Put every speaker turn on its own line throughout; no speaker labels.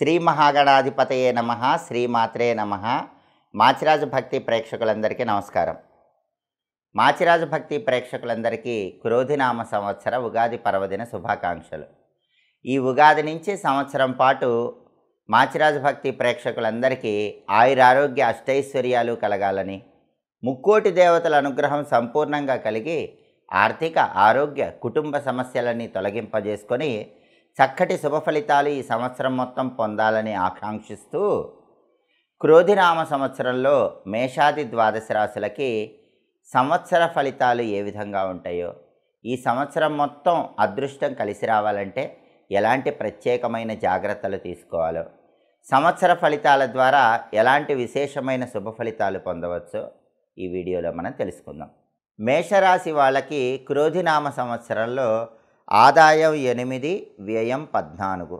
శ్రీ మహాగణాధిపతయే నమ శ్రీమాత్రే నమ మాచిరాజు భక్తి ప్రేక్షకులందరికీ నమస్కారం మాచిరాజు భక్తి ప్రేక్షకులందరికీ క్రోధినామ సంవత్సర ఉగాది పర్వదిన శుభాకాంక్షలు ఈ ఉగాది నుంచి సంవత్సరం పాటు మాచిరాజు భక్తి ప్రేక్షకులందరికీ ఆయురారోగ్య అష్టైశ్వర్యాలు కలగాలని ముక్కోటి దేవతల అనుగ్రహం సంపూర్ణంగా కలిగి ఆర్థిక ఆరోగ్య కుటుంబ సమస్యలన్నీ తొలగింపజేసుకొని చక్కటి శుభ ఫలితాలు ఈ సంవత్సరం మొత్తం పొందాలని ఆకాంక్షిస్తూ క్రోధినామ సంవత్సరంలో మేషాది ద్వాదశ రాశులకి సంవత్సర ఫలితాలు ఏ విధంగా ఉంటాయో ఈ సంవత్సరం మొత్తం అదృష్టం కలిసి రావాలంటే ఎలాంటి ప్రత్యేకమైన జాగ్రత్తలు తీసుకోవాలో సంవత్సర ఫలితాల ద్వారా ఎలాంటి విశేషమైన శుభ ఫలితాలు పొందవచ్చో ఈ వీడియోలో మనం తెలుసుకుందాం మేషరాశి వాళ్ళకి క్రోధినామ సంవత్సరంలో ఆదాయం ఎనిమిది వ్యయం పద్నాలుగు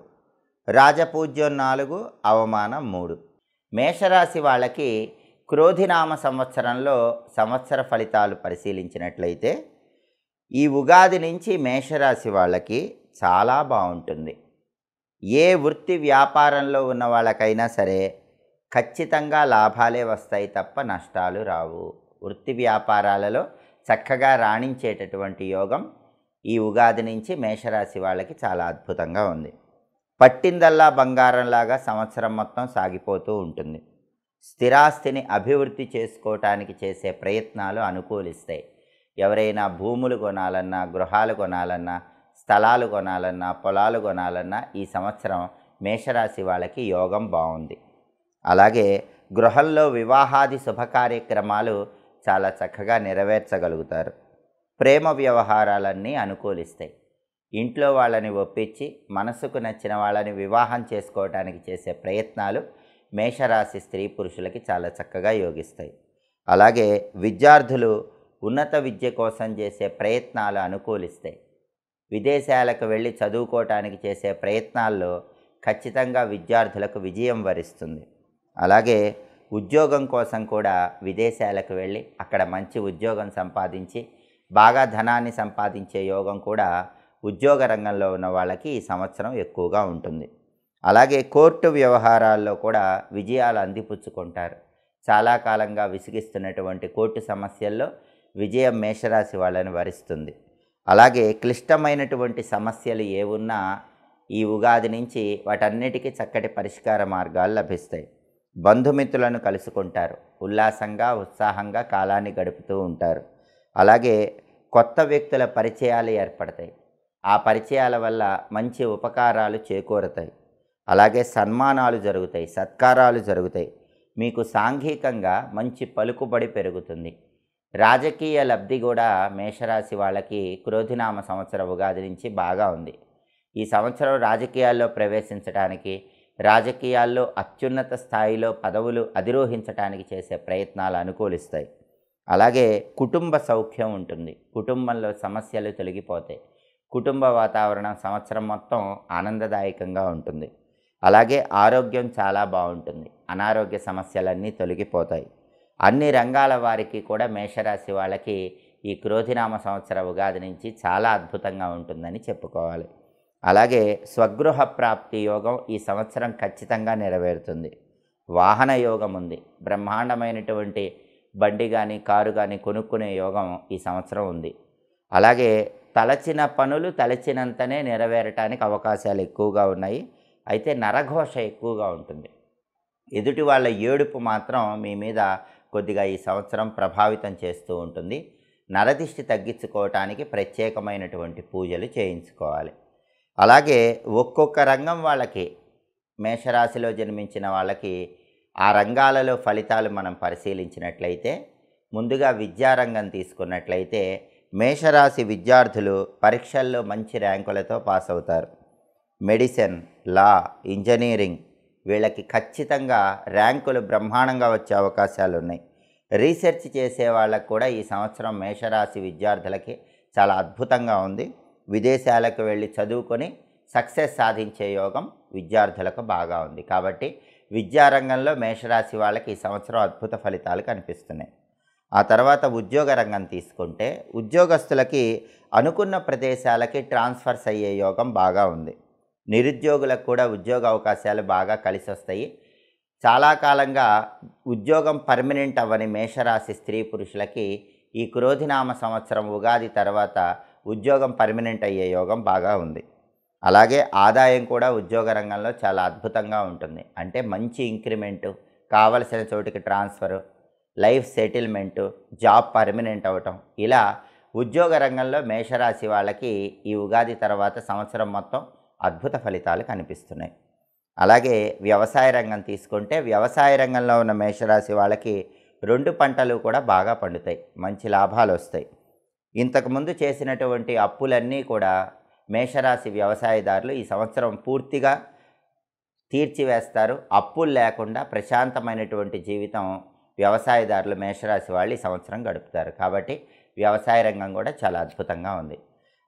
రాజపూజ్యం నాలుగు అవమానం మూడు మేషరాశి వాళ్ళకి క్రోధినామ సంవత్సరంలో సంవత్సర ఫలితాలు పరిశీలించినట్లయితే ఈ ఉగాది నుంచి మేషరాశి వాళ్ళకి చాలా బాగుంటుంది ఏ వృత్తి వ్యాపారంలో ఉన్న వాళ్ళకైనా సరే ఖచ్చితంగా లాభాలే వస్తాయి తప్ప నష్టాలు రావు వృత్తి వ్యాపారాలలో చక్కగా రాణించేటటువంటి యోగం ఈ ఉగాది నుంచి మేషరాశి వాళ్ళకి చాలా అద్భుతంగా ఉంది పట్టిందల్లా బంగారంలాగా సంవత్సరం మొత్తం సాగిపోతూ ఉంటుంది స్థిరాస్తిని అభివృద్ధి చేసుకోవటానికి చేసే ప్రయత్నాలు అనుకూలిస్తాయి ఎవరైనా భూములు కొనాలన్నా గృహాలు కొనాలన్నా స్థలాలు కొనాలన్నా పొలాలు కొనాలన్నా ఈ సంవత్సరం మేషరాశి వాళ్ళకి యోగం బాగుంది అలాగే గృహంలో వివాహాది శుభకార్యక్రమాలు చాలా చక్కగా నెరవేర్చగలుగుతారు ప్రేమ వ్యవహారాలన్నీ అనుకూలిస్తాయి ఇంట్లో వాళ్ళని ఒప్పించి మనసుకు నచ్చిన వాళ్ళని వివాహం చేసుకోవడానికి చేసే ప్రయత్నాలు మేషరాశి స్త్రీ పురుషులకి చాలా చక్కగా యోగిస్తాయి అలాగే విద్యార్థులు ఉన్నత విద్య కోసం చేసే ప్రయత్నాలు అనుకూలిస్తాయి విదేశాలకు వెళ్ళి చదువుకోవటానికి చేసే ప్రయత్నాల్లో ఖచ్చితంగా విద్యార్థులకు విజయం వరిస్తుంది అలాగే ఉద్యోగం కోసం కూడా విదేశాలకు వెళ్ళి అక్కడ మంచి ఉద్యోగం సంపాదించి బాగా ధనాన్ని సంపాదించే యోగం కూడా ఉద్యోగ రంగంలో ఉన్న వాళ్ళకి ఈ సంవత్సరం ఎక్కువగా ఉంటుంది అలాగే కోర్టు వ్యవహారాల్లో కూడా విజయాలు అందిపుచ్చుకుంటారు చాలా కాలంగా విసిగిస్తున్నటువంటి కోర్టు సమస్యల్లో విజయం మేషరాశి వాళ్ళని వరిస్తుంది అలాగే క్లిష్టమైనటువంటి సమస్యలు ఏవున్నా ఈ ఉగాది నుంచి వాటన్నిటికీ చక్కటి పరిష్కార మార్గాలు లభిస్తాయి బంధుమిత్రులను కలుసుకుంటారు ఉల్లాసంగా ఉత్సాహంగా కాలాన్ని గడుపుతూ ఉంటారు అలాగే కొత్త వ్యక్తుల పరిచయాలు ఏర్పడతాయి ఆ పరిచయాల వల్ల మంచి ఉపకారాలు చేకూరుతాయి అలాగే సన్మానాలు జరుగుతాయి సత్కారాలు జరుగుతాయి మీకు సాంఘికంగా మంచి పలుకుబడి పెరుగుతుంది రాజకీయ లబ్ధి కూడా మేషరాశి వాళ్ళకి క్రోధినామ సంవత్సర ఉగాది నుంచి బాగా ఉంది ఈ సంవత్సరం రాజకీయాల్లో ప్రవేశించడానికి రాజకీయాల్లో అత్యున్నత స్థాయిలో పదవులు అధిరోహించడానికి చేసే ప్రయత్నాలు అనుకూలిస్తాయి అలాగే కుటుంబ సౌఖ్యం ఉంటుంది కుటుంబంలో సమస్యలు తొలగిపోతాయి కుటుంబ వాతావరణం సంవత్సరం మొత్తం ఆనందదాయకంగా ఉంటుంది అలాగే ఆరోగ్యం చాలా బాగుంటుంది అనారోగ్య సమస్యలన్నీ తొలగిపోతాయి అన్ని రంగాల వారికి కూడా మేషరాశి వాళ్ళకి ఈ క్రోధినామ సంవత్సర ఉగాది నుంచి చాలా అద్భుతంగా ఉంటుందని చెప్పుకోవాలి అలాగే స్వగృహ ప్రాప్తి యోగం ఈ సంవత్సరం ఖచ్చితంగా నెరవేరుతుంది వాహన యోగం ఉంది బ్రహ్మాండమైనటువంటి బండి కానీ కారు కానీ కొనుక్కునే యోగం ఈ సంవత్సరం ఉంది అలాగే తలచిన పనులు తలచినంతనే నెరవేరటానికి అవకాశాలు ఎక్కువగా ఉన్నాయి అయితే నరఘోష ఎక్కువగా ఉంటుంది ఎదుటి వాళ్ళ ఏడుపు మాత్రం మీ మీద కొద్దిగా ఈ సంవత్సరం ప్రభావితం చేస్తూ ఉంటుంది నరదిష్టి తగ్గించుకోవటానికి ప్రత్యేకమైనటువంటి పూజలు చేయించుకోవాలి అలాగే ఒక్కొక్క రంగం వాళ్ళకి మేషరాశిలో జన్మించిన వాళ్ళకి ఆ రంగాలలో ఫలితాలు మనం పరిశీలించినట్లయితే ముందుగా విద్యారంగం తీసుకున్నట్లయితే మేషరాశి విద్యార్థులు పరీక్షల్లో మంచి ర్యాంకులతో పాస్ అవుతారు మెడిసిన్ లా ఇంజనీరింగ్ వీళ్ళకి ఖచ్చితంగా ర్యాంకులు బ్రహ్మాండంగా వచ్చే అవకాశాలు ఉన్నాయి రీసెర్చ్ చేసే వాళ్ళకు కూడా ఈ సంవత్సరం మేషరాశి విద్యార్థులకి చాలా అద్భుతంగా ఉంది విదేశాలకు వెళ్ళి చదువుకొని సక్సెస్ సాధించే యోగం విద్యార్థులకు బాగా ఉంది కాబట్టి విద్యారంగంలో మేషరాశి వాళ్ళకి ఈ సంవత్సరం అద్భుత ఫలితాలు కనిపిస్తున్నాయి ఆ తర్వాత ఉద్యోగ రంగం తీసుకుంటే ఉద్యోగస్తులకి అనుకున్న ప్రదేశాలకి ట్రాన్స్ఫర్స్ అయ్యే యోగం బాగా ఉంది నిరుద్యోగులకు కూడా ఉద్యోగ అవకాశాలు బాగా కలిసి వస్తాయి చాలా కాలంగా ఉద్యోగం పర్మనెంట్ అవ్వని మేషరాశి స్త్రీ పురుషులకి ఈ క్రోధినామ సంవత్సరం ఉగాది తర్వాత ఉద్యోగం పర్మనెంట్ అయ్యే యోగం బాగా ఉంది అలాగే ఆదాయం కూడా ఉద్యోగ రంగంలో చాలా అద్భుతంగా ఉంటుంది అంటే మంచి ఇంక్రిమెంటు కావలసిన చోటికి transfer life settlement job permanent అవటం ఇలా ఉద్యోగ రంగంలో మేషరాశి వాళ్ళకి ఈ ఉగాది తర్వాత సంవత్సరం మొత్తం అద్భుత ఫలితాలు కనిపిస్తున్నాయి అలాగే వ్యవసాయ రంగం తీసుకుంటే వ్యవసాయ రంగంలో ఉన్న మేషరాశి వాళ్ళకి రెండు పంటలు కూడా బాగా పండుతాయి మంచి లాభాలు వస్తాయి ఇంతకుముందు చేసినటువంటి అప్పులన్నీ కూడా మేషరాశి వ్యవసాయదారులు ఈ సంవత్సరం పూర్తిగా తీర్చివేస్తారు అప్పులు లేకుండా ప్రశాంతమైనటువంటి జీవితం వ్యవసాయదారులు మేషరాశి వాళ్ళు ఈ సంవత్సరం గడుపుతారు కాబట్టి వ్యవసాయ రంగం కూడా చాలా అద్భుతంగా ఉంది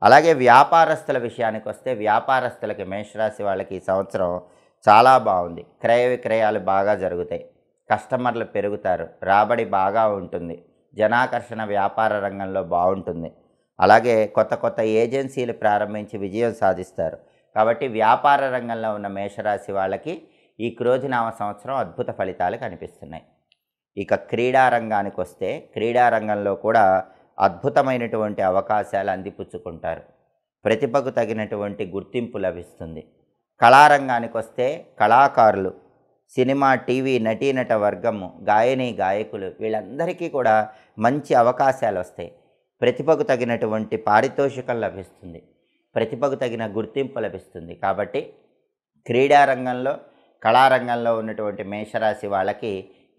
అలాగే వ్యాపారస్తుల విషయానికి వస్తే వ్యాపారస్తులకి మేషరాశి వాళ్ళకి ఈ సంవత్సరం చాలా బాగుంది క్రయ విక్రయాలు బాగా జరుగుతాయి కస్టమర్లు పెరుగుతారు రాబడి బాగా ఉంటుంది జనాకర్షణ వ్యాపార రంగంలో బాగుంటుంది అలాగే కొత్త కొత్త ఏజెన్సీలు ప్రారంభించి విజయం సాధిస్తారు కాబట్టి వ్యాపార రంగంలో ఉన్న మేషరాశి వాళ్ళకి ఈ నామ సంవత్సరం అద్భుత ఫలితాలు కనిపిస్తున్నాయి ఇక క్రీడారంగానికి వస్తే క్రీడారంగంలో కూడా అద్భుతమైనటువంటి అవకాశాలు అందిపుచ్చుకుంటారు ప్రతిభకు తగినటువంటి గుర్తింపు లభిస్తుంది కళారంగానికి వస్తే కళాకారులు సినిమా టీవీ నటీనట వర్గము గాయని గాయకులు వీళ్ళందరికీ కూడా మంచి అవకాశాలు వస్తాయి ప్రతిభకు తగినటువంటి పారితోషికం లభిస్తుంది ప్రతిభకు తగిన గుర్తింపు లభిస్తుంది కాబట్టి క్రీడారంగంలో కళారంగంలో ఉన్నటువంటి మేషరాశి వాళ్ళకి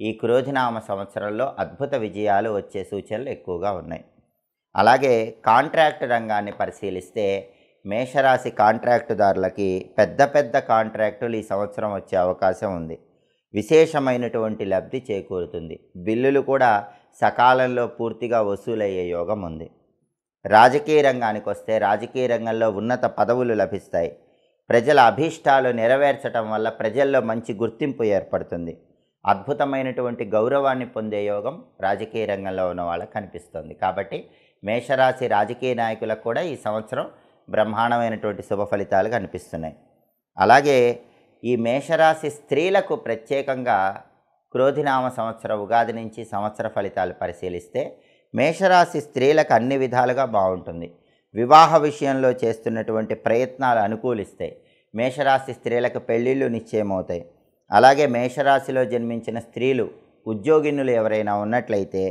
ఈ క్రోధినామ సంవత్సరంలో అద్భుత విజయాలు వచ్చే సూచనలు ఎక్కువగా ఉన్నాయి అలాగే కాంట్రాక్ట్ రంగాన్ని పరిశీలిస్తే మేషరాశి కాంట్రాక్టుదారులకి పెద్ద పెద్ద కాంట్రాక్టులు ఈ సంవత్సరం వచ్చే అవకాశం ఉంది విశేషమైనటువంటి లబ్ధి చేకూరుతుంది బిల్లులు కూడా సకాలంలో పూర్తిగా వసూలయ్యే యోగం ఉంది రాజకీయ రంగానికి వస్తే రాజకీయ రంగంలో ఉన్నత పదవులు లభిస్తాయి ప్రజల అభీష్టాలు నెరవేర్చడం వల్ల ప్రజల్లో మంచి గుర్తింపు ఏర్పడుతుంది అద్భుతమైనటువంటి గౌరవాన్ని పొందే యోగం రాజకీయ రంగంలో ఉన్న వాళ్ళకి కనిపిస్తుంది కాబట్టి మేషరాశి రాజకీయ నాయకులకు కూడా ఈ సంవత్సరం బ్రహ్మాండమైనటువంటి శుభ ఫలితాలు కనిపిస్తున్నాయి అలాగే ఈ మేషరాశి స్త్రీలకు ప్రత్యేకంగా క్రోధినామ సంవత్సర ఉగాది నుంచి సంవత్సర ఫలితాలు పరిశీలిస్తే మేషరాశి స్త్రీలకు అన్ని విధాలుగా బాగుంటుంది వివాహ విషయంలో చేస్తున్నటువంటి ప్రయత్నాలు అనుకూలిస్తాయి మేషరాశి స్త్రీలకు పెళ్ళిళ్ళు నిశ్చయమవుతాయి అలాగే మేషరాశిలో జన్మించిన స్త్రీలు ఉద్యోగినులు ఎవరైనా ఉన్నట్లయితే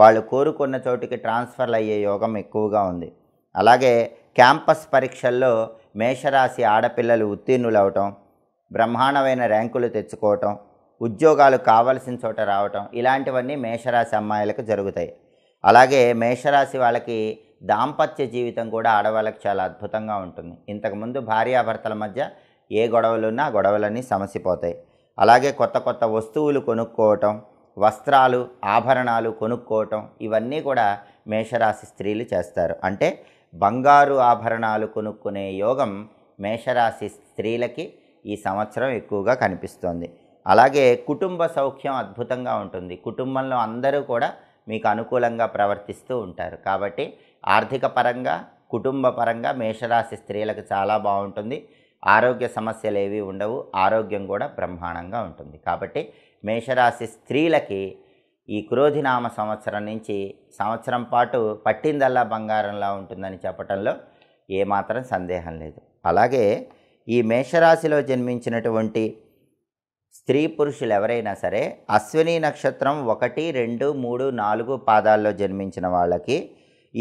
వాళ్ళు కోరుకున్న చోటుకి ట్రాన్స్ఫర్లు అయ్యే యోగం ఎక్కువగా ఉంది అలాగే క్యాంపస్ పరీక్షల్లో మేషరాశి ఆడపిల్లలు ఉత్తీర్ణులవటం బ్రహ్మాండమైన ర్యాంకులు తెచ్చుకోవటం ఉద్యోగాలు కావలసిన చోట రావటం ఇలాంటివన్నీ మేషరాశి అమ్మాయిలకు జరుగుతాయి అలాగే మేషరాశి వాళ్ళకి దాంపత్య జీవితం కూడా ఆడవాళ్ళకి చాలా అద్భుతంగా ఉంటుంది ఇంతకుముందు భార్యాభర్తల మధ్య ఏ గొడవలున్నా గొడవలన్నీ సమసిపోతాయి అలాగే కొత్త కొత్త వస్తువులు కొనుక్కోవటం వస్త్రాలు ఆభరణాలు కొనుక్కోవటం ఇవన్నీ కూడా మేషరాశి స్త్రీలు చేస్తారు అంటే బంగారు ఆభరణాలు కొనుక్కునే యోగం మేషరాశి స్త్రీలకి ఈ సంవత్సరం ఎక్కువగా కనిపిస్తోంది అలాగే కుటుంబ సౌఖ్యం అద్భుతంగా ఉంటుంది కుటుంబంలో అందరూ కూడా మీకు అనుకూలంగా ప్రవర్తిస్తూ ఉంటారు కాబట్టి ఆర్థిక పరంగా కుటుంబ పరంగా మేషరాశి స్త్రీలకు చాలా బాగుంటుంది ఆరోగ్య సమస్యలు ఏవి ఉండవు ఆరోగ్యం కూడా బ్రహ్మాండంగా ఉంటుంది కాబట్టి మేషరాశి స్త్రీలకి ఈ క్రోధినామ సంవత్సరం నుంచి సంవత్సరం పాటు పట్టిందల్లా బంగారంలా ఉంటుందని చెప్పడంలో ఏమాత్రం సందేహం లేదు అలాగే ఈ మేషరాశిలో జన్మించినటువంటి స్త్రీ పురుషులు ఎవరైనా సరే అశ్విని నక్షత్రం ఒకటి రెండు మూడు నాలుగు పాదాల్లో జన్మించిన వాళ్ళకి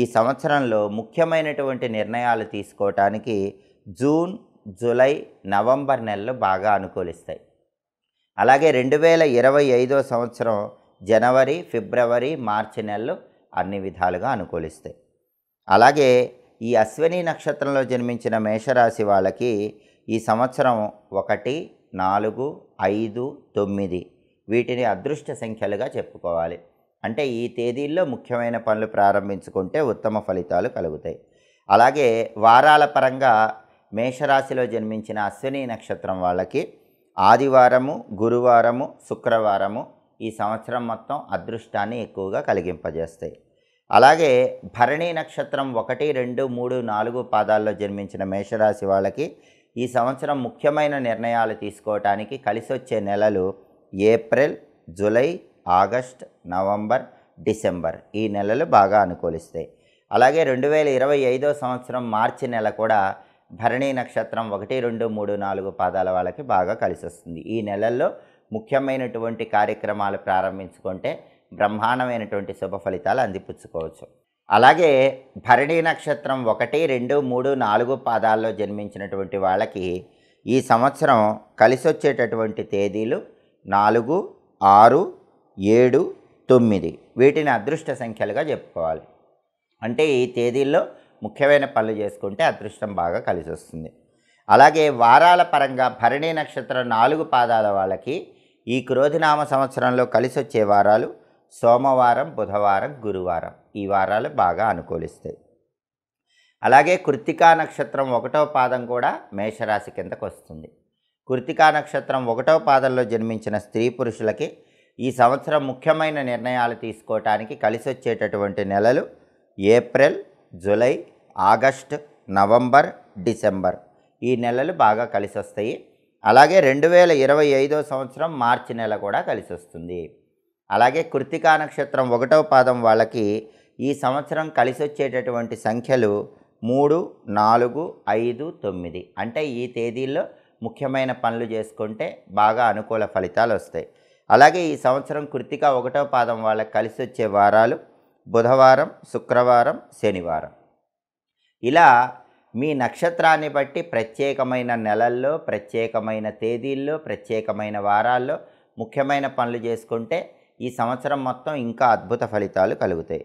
ఈ సంవత్సరంలో ముఖ్యమైనటువంటి నిర్ణయాలు తీసుకోవటానికి జూన్ జూలై నవంబర్ నెలలు బాగా అనుకూలిస్తాయి అలాగే రెండు వేల ఇరవై ఐదో సంవత్సరం జనవరి ఫిబ్రవరి మార్చి నెలలు అన్ని విధాలుగా అనుకూలిస్తాయి అలాగే ఈ అశ్విని నక్షత్రంలో జన్మించిన మేషరాశి వాళ్ళకి ఈ సంవత్సరం ఒకటి నాలుగు ఐదు తొమ్మిది వీటిని అదృష్ట సంఖ్యలుగా చెప్పుకోవాలి అంటే ఈ తేదీల్లో ముఖ్యమైన పనులు ప్రారంభించుకుంటే ఉత్తమ ఫలితాలు కలుగుతాయి అలాగే వారాల పరంగా మేషరాశిలో జన్మించిన అశ్విని నక్షత్రం వాళ్ళకి ఆదివారము గురువారము శుక్రవారము ఈ సంవత్సరం మొత్తం అదృష్టాన్ని ఎక్కువగా కలిగింపజేస్తాయి అలాగే భరణి నక్షత్రం ఒకటి రెండు మూడు నాలుగు పాదాల్లో జన్మించిన మేషరాశి వాళ్ళకి ఈ సంవత్సరం ముఖ్యమైన నిర్ణయాలు తీసుకోవటానికి కలిసి వచ్చే నెలలు April July August November December ఈ నెలలు బాగా అనుకూలిస్తాయి అలాగే రెండు వేల ఇరవై ఐదో సంవత్సరం మార్చి నెల కూడా భరణీ నక్షత్రం ఒకటి రెండు మూడు నాలుగు పాదాల వాళ్ళకి బాగా కలిసి వస్తుంది ఈ నెలల్లో ముఖ్యమైనటువంటి కార్యక్రమాలు ప్రారంభించుకుంటే బ్రహ్మాండమైనటువంటి శుభ ఫలితాలు అందిపుచ్చుకోవచ్చు అలాగే భరణీ నక్షత్రం ఒకటి రెండు మూడు నాలుగు పాదాల్లో జన్మించినటువంటి వాళ్ళకి ఈ సంవత్సరం కలిసొచ్చేటటువంటి తేదీలు నాలుగు ఆరు ఏడు తొమ్మిది వీటిని అదృష్ట సంఖ్యలుగా చెప్పుకోవాలి అంటే ఈ తేదీల్లో ముఖ్యమైన పనులు చేసుకుంటే అదృష్టం బాగా కలిసి వస్తుంది అలాగే వారాల పరంగా భరణి నక్షత్రం నాలుగు పాదాల వాళ్ళకి ఈ క్రోధినామ సంవత్సరంలో కలిసొచ్చే వారాలు సోమవారం బుధవారం గురువారం ఈ వారాలు బాగా అనుకూలిస్తాయి అలాగే కృత్తికా నక్షత్రం ఒకటో పాదం కూడా మేషరాశి కిందకు వస్తుంది కృత్తికా నక్షత్రం ఒకటో పాదంలో జన్మించిన స్త్రీ పురుషులకి ఈ సంవత్సరం ముఖ్యమైన నిర్ణయాలు తీసుకోవటానికి కలిసి వచ్చేటటువంటి నెలలు April July August November December ఈ నెలలు బాగా కలిసి వస్తాయి అలాగే రెండు వేల ఇరవై ఐదో సంవత్సరం మార్చి నెల కూడా కలిసి వస్తుంది అలాగే కృతికా నక్షత్రం ఒకటవ పాదం వాళ్ళకి ఈ సంవత్సరం కలిసి వచ్చేటటువంటి సంఖ్యలు మూడు నాలుగు ఐదు తొమ్మిది అంటే ఈ తేదీల్లో ముఖ్యమైన పనులు చేసుకుంటే బాగా అనుకూల ఫలితాలు వస్తాయి అలాగే ఈ సంవత్సరం కృతిక ఒకటవ పాదం వాళ్ళకి కలిసి వచ్చే వారాలు బుధవారం శుక్రవారం శనివారం ఇలా మీ నక్షత్రాన్ని బట్టి ప్రత్యేకమైన నెలల్లో ప్రత్యేకమైన తేదీల్లో ప్రత్యేకమైన వారాల్లో ముఖ్యమైన పనులు చేసుకుంటే ఈ సంవత్సరం మొత్తం ఇంకా అద్భుత ఫలితాలు కలుగుతాయి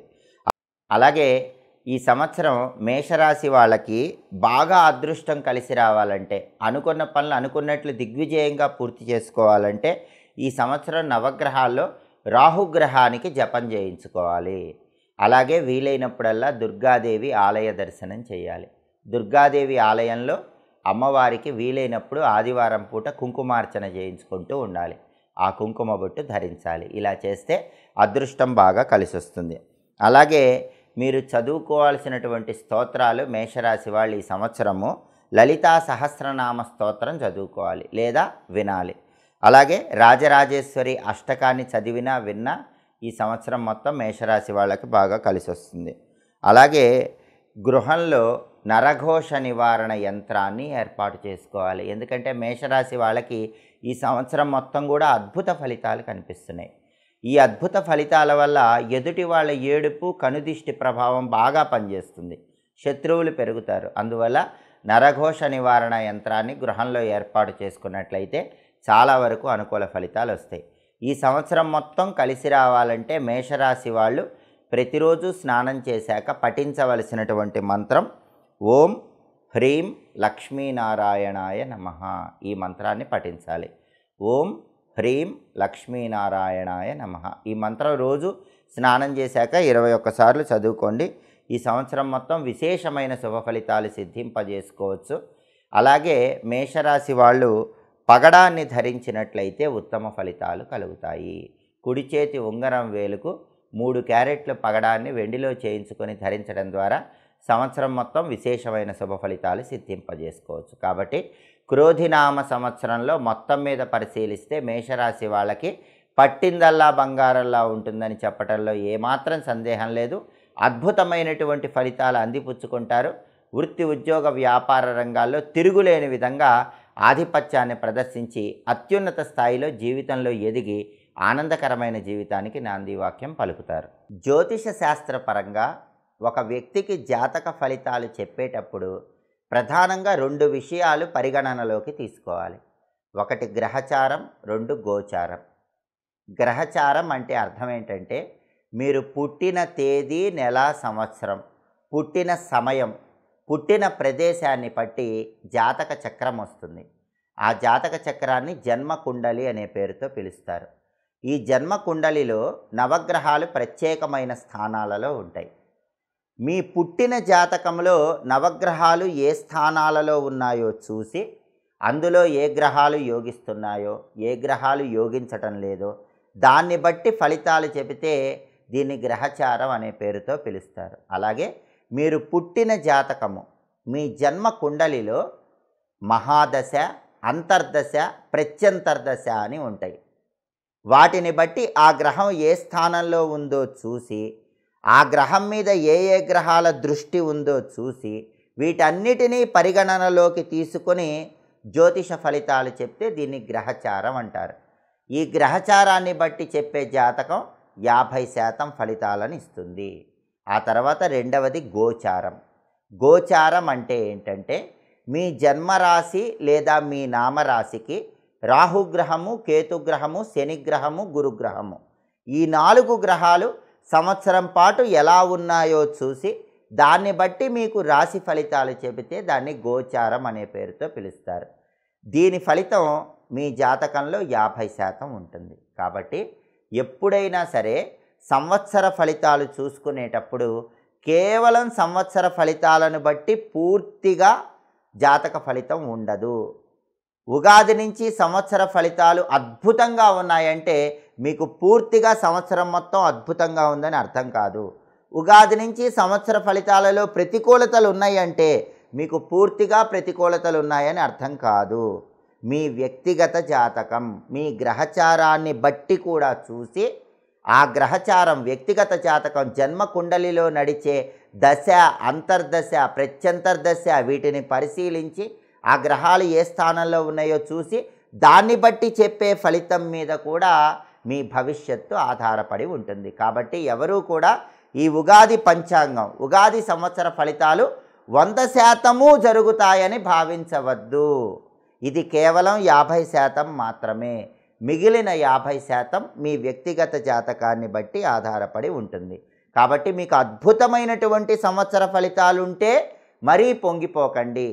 అలాగే ఈ సంవత్సరం మేషరాశి వాళ్ళకి బాగా అదృష్టం కలిసి రావాలంటే అనుకున్న పనులు అనుకున్నట్లు దిగ్విజయంగా పూర్తి చేసుకోవాలంటే ఈ సంవత్సరం నవగ్రహాల్లో రాహుగ్రహానికి జపం చేయించుకోవాలి అలాగే వీలైనప్పుడల్లా దుర్గాదేవి ఆలయ దర్శనం చేయాలి దుర్గాదేవి ఆలయంలో అమ్మవారికి వీలైనప్పుడు ఆదివారం పూట కుంకుమార్చన చేయించుకుంటూ ఉండాలి ఆ కుంకుమ బొట్టు ధరించాలి ఇలా చేస్తే అదృష్టం బాగా కలిసి వస్తుంది అలాగే మీరు చదువుకోవాల్సినటువంటి స్తోత్రాలు మేషరాశి వాళ్ళు ఈ సంవత్సరము లలితా సహస్రనామ స్తోత్రం చదువుకోవాలి లేదా వినాలి అలాగే రాజరాజేశ్వరి అష్టకాన్ని చదివినా విన్నా ఈ సంవత్సరం మొత్తం మేషరాశి వాళ్ళకి బాగా కలిసి వస్తుంది అలాగే గృహంలో నరఘోష నివారణ యంత్రాన్ని ఏర్పాటు చేసుకోవాలి ఎందుకంటే మేషరాశి వాళ్ళకి ఈ సంవత్సరం మొత్తం కూడా అద్భుత ఫలితాలు కనిపిస్తున్నాయి ఈ అద్భుత ఫలితాల వల్ల ఎదుటి వాళ్ళ ఏడుపు కనుదిష్టి ప్రభావం బాగా పనిచేస్తుంది శత్రువులు పెరుగుతారు అందువల్ల నరఘోష నివారణ యంత్రాన్ని గృహంలో ఏర్పాటు చేసుకున్నట్లయితే చాలా వరకు అనుకూల ఫలితాలు వస్తాయి ఈ సంవత్సరం మొత్తం కలిసి రావాలంటే మేషరాశి వాళ్ళు ప్రతిరోజు స్నానం చేశాక పఠించవలసినటువంటి మంత్రం ఓం హ్రీం లక్ష్మీనారాయణాయ నమ ఈ మంత్రాన్ని పఠించాలి ఓం హ్రీం లక్ష్మీనారాయణాయ నమ ఈ మంత్రం రోజు స్నానం చేశాక ఇరవై ఒక్కసార్లు చదువుకోండి ఈ సంవత్సరం మొత్తం విశేషమైన శుభ ఫలితాలు సిద్ధింపజేసుకోవచ్చు అలాగే మేషరాశి వాళ్ళు పగడాన్ని ధరించినట్లయితే ఉత్తమ ఫలితాలు కలుగుతాయి కుడి చేతి ఉంగరం వేలుకు మూడు క్యారెట్లు పగడాన్ని వెండిలో చేయించుకొని ధరించడం ద్వారా సంవత్సరం మొత్తం విశేషమైన శుభ ఫలితాలు సిద్ధింపజేసుకోవచ్చు కాబట్టి క్రోధినామ సంవత్సరంలో మొత్తం మీద పరిశీలిస్తే మేషరాశి వాళ్ళకి పట్టిందల్లా బంగారంలా ఉంటుందని చెప్పటంలో ఏమాత్రం సందేహం లేదు అద్భుతమైనటువంటి ఫలితాలు అందిపుచ్చుకుంటారు వృత్తి ఉద్యోగ వ్యాపార రంగాల్లో తిరుగులేని విధంగా ఆధిపత్యాన్ని ప్రదర్శించి అత్యున్నత స్థాయిలో జీవితంలో ఎదిగి ఆనందకరమైన జీవితానికి నాంది వాక్యం పలుకుతారు జ్యోతిష శాస్త్రపరంగా ఒక వ్యక్తికి జాతక ఫలితాలు చెప్పేటప్పుడు ప్రధానంగా రెండు విషయాలు పరిగణనలోకి తీసుకోవాలి ఒకటి గ్రహచారం రెండు గోచారం గ్రహచారం అంటే అర్థం ఏంటంటే మీరు పుట్టిన తేదీ నెల సంవత్సరం పుట్టిన సమయం పుట్టిన ప్రదేశాన్ని బట్టి జాతక చక్రం వస్తుంది ఆ జాతక చక్రాన్ని జన్మ కుండలి అనే పేరుతో పిలుస్తారు ఈ జన్మ కుండలిలో నవగ్రహాలు ప్రత్యేకమైన స్థానాలలో ఉంటాయి మీ పుట్టిన జాతకంలో నవగ్రహాలు ఏ స్థానాలలో ఉన్నాయో చూసి అందులో ఏ గ్రహాలు యోగిస్తున్నాయో ఏ గ్రహాలు యోగించటం లేదో దాన్ని బట్టి ఫలితాలు చెబితే దీన్ని గ్రహచారం అనే పేరుతో పిలుస్తారు అలాగే మీరు పుట్టిన జాతకము మీ జన్మ కుండలిలో మహాదశ అంతర్దశ ప్రత్యంతర్దశ అని ఉంటాయి వాటిని బట్టి ఆ గ్రహం ఏ స్థానంలో ఉందో చూసి ఆ గ్రహం మీద ఏ ఏ గ్రహాల దృష్టి ఉందో చూసి వీటన్నిటినీ పరిగణనలోకి తీసుకొని జ్యోతిష ఫలితాలు చెప్తే దీన్ని గ్రహచారం అంటారు ఈ గ్రహచారాన్ని బట్టి చెప్పే జాతకం యాభై శాతం ఫలితాలను ఇస్తుంది ఆ తర్వాత రెండవది గోచారం గోచారం అంటే ఏంటంటే మీ జన్మరాశి లేదా మీ నామరాశికి రాహుగ్రహము కేతుగ్రహము శనిగ్రహము గురుగ్రహము ఈ నాలుగు గ్రహాలు సంవత్సరం పాటు ఎలా ఉన్నాయో చూసి దాన్ని బట్టి మీకు రాశి ఫలితాలు చెబితే దాన్ని గోచారం అనే పేరుతో పిలుస్తారు దీని ఫలితం మీ జాతకంలో యాభై శాతం ఉంటుంది కాబట్టి ఎప్పుడైనా సరే సంవత్సర ఫలితాలు చూసుకునేటప్పుడు కేవలం సంవత్సర ఫలితాలను బట్టి పూర్తిగా జాతక ఫలితం ఉండదు ఉగాది నుంచి సంవత్సర ఫలితాలు అద్భుతంగా ఉన్నాయంటే మీకు పూర్తిగా సంవత్సరం మొత్తం అద్భుతంగా ఉందని అర్థం కాదు ఉగాది నుంచి సంవత్సర ఫలితాలలో ప్రతికూలతలు ఉన్నాయంటే మీకు పూర్తిగా ప్రతికూలతలు ఉన్నాయని అర్థం కాదు మీ వ్యక్తిగత జాతకం మీ గ్రహచారాన్ని బట్టి కూడా చూసి ఆ గ్రహచారం వ్యక్తిగత జాతకం జన్మ కుండలిలో నడిచే దశ అంతర్దశ ప్రత్యంతర్దశ వీటిని పరిశీలించి ఆ గ్రహాలు ఏ స్థానంలో ఉన్నాయో చూసి దాన్ని బట్టి చెప్పే ఫలితం మీద కూడా మీ భవిష్యత్తు ఆధారపడి ఉంటుంది కాబట్టి ఎవరూ కూడా ఈ ఉగాది పంచాంగం ఉగాది సంవత్సర ఫలితాలు వంద శాతము జరుగుతాయని భావించవద్దు ఇది కేవలం యాభై శాతం మాత్రమే మిగిలిన యాభై శాతం మీ వ్యక్తిగత జాతకాన్ని బట్టి ఆధారపడి ఉంటుంది కాబట్టి మీకు అద్భుతమైనటువంటి సంవత్సర ఫలితాలుంటే మరీ పొంగిపోకండి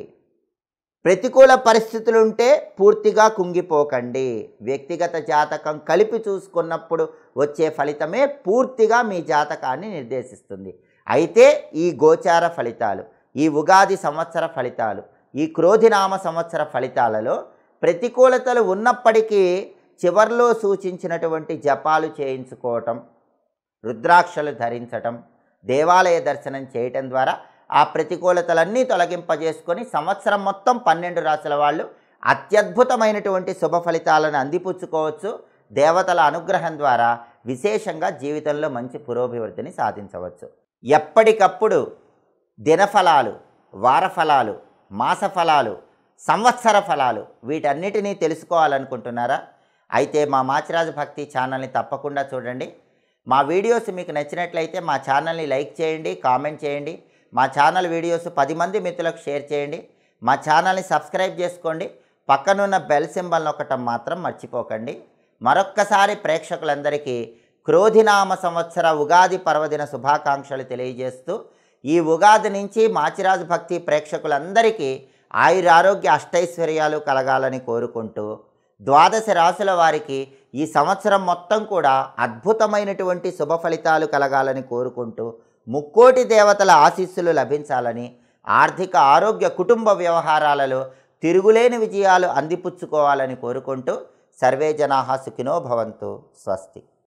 ప్రతికూల పరిస్థితులుంటే పూర్తిగా కుంగిపోకండి వ్యక్తిగత జాతకం కలిపి చూసుకున్నప్పుడు వచ్చే ఫలితమే పూర్తిగా మీ జాతకాన్ని నిర్దేశిస్తుంది అయితే ఈ గోచార ఫలితాలు ఈ ఉగాది సంవత్సర ఫలితాలు ఈ క్రోధినామ సంవత్సర ఫలితాలలో ప్రతికూలతలు ఉన్నప్పటికీ చివరిలో సూచించినటువంటి జపాలు చేయించుకోవటం రుద్రాక్షలు ధరించటం దేవాలయ దర్శనం చేయటం ద్వారా ఆ ప్రతికూలతలన్నీ తొలగింపజేసుకొని సంవత్సరం మొత్తం పన్నెండు రాసుల వాళ్ళు అత్యద్భుతమైనటువంటి శుభ ఫలితాలను అందిపుచ్చుకోవచ్చు దేవతల అనుగ్రహం ద్వారా విశేషంగా జీవితంలో మంచి పురోభివృద్ధిని సాధించవచ్చు ఎప్పటికప్పుడు దినఫలాలు వారఫలాలు మాసఫలాలు సంవత్సర ఫలాలు వీటన్నిటినీ తెలుసుకోవాలనుకుంటున్నారా అయితే మా మాచిరాజు భక్తి ఛానల్ని తప్పకుండా చూడండి మా వీడియోస్ మీకు నచ్చినట్లయితే మా ఛానల్ని లైక్ చేయండి కామెంట్ చేయండి మా ఛానల్ వీడియోస్ పది మంది మిత్రులకు షేర్ చేయండి మా ఛానల్ని సబ్స్క్రైబ్ చేసుకోండి పక్కనున్న బెల్ సింబల్ నొక్కటం మాత్రం మర్చిపోకండి మరొక్కసారి ప్రేక్షకులందరికీ క్రోధినామ సంవత్సర ఉగాది పర్వదిన శుభాకాంక్షలు తెలియజేస్తూ ఈ ఉగాది నుంచి మాచిరాజు భక్తి ప్రేక్షకులందరికీ ఆయురారోగ్య అష్టైశ్వర్యాలు కలగాలని కోరుకుంటూ ద్వాదశ రాశుల వారికి ఈ సంవత్సరం మొత్తం కూడా అద్భుతమైనటువంటి శుభ ఫలితాలు కలగాలని కోరుకుంటూ ముక్కోటి దేవతల ఆశీస్సులు లభించాలని ఆర్థిక ఆరోగ్య కుటుంబ వ్యవహారాలలో తిరుగులేని విజయాలు అందిపుచ్చుకోవాలని కోరుకుంటూ సర్వే జనా సుఖినో భవంతు స్వస్తి